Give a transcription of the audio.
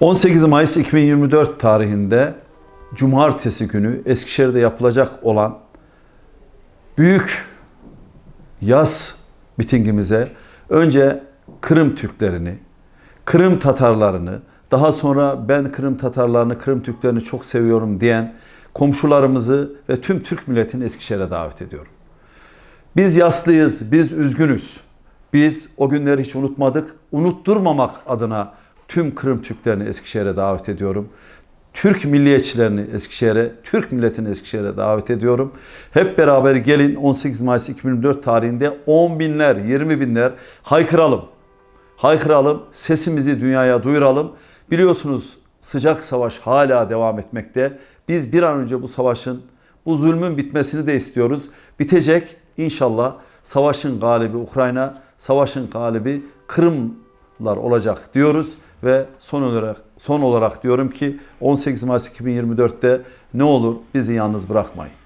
18 Mayıs 2024 tarihinde Cumartesi günü Eskişehir'de yapılacak olan büyük yaz mitingimize önce Kırım Türklerini, Kırım Tatarlarını, daha sonra ben Kırım Tatarlarını, Kırım Türklerini çok seviyorum diyen komşularımızı ve tüm Türk milletini Eskişehir'e davet ediyorum. Biz yaslıyız, biz üzgünüz. Biz o günleri hiç unutmadık. Unutturmamak adına tüm Kırım Türklerini Eskişehir'e davet ediyorum. Türk milliyetçilerini Eskişehir'e, Türk milletini Eskişehir'e davet ediyorum. Hep beraber gelin 18 Mayıs 2024 tarihinde 10 binler, 20 binler haykıralım. Haykıralım, sesimizi dünyaya duyuralım. Biliyorsunuz sıcak savaş hala devam etmekte. Biz bir an önce bu savaşın, bu zulmün bitmesini de istiyoruz. Bitecek inşallah savaşın galibi Ukrayna, savaşın galibi Kırımlar olacak diyoruz ve son olarak son olarak diyorum ki 18 Mayıs 2024'te ne olur bizi yalnız bırakmayın.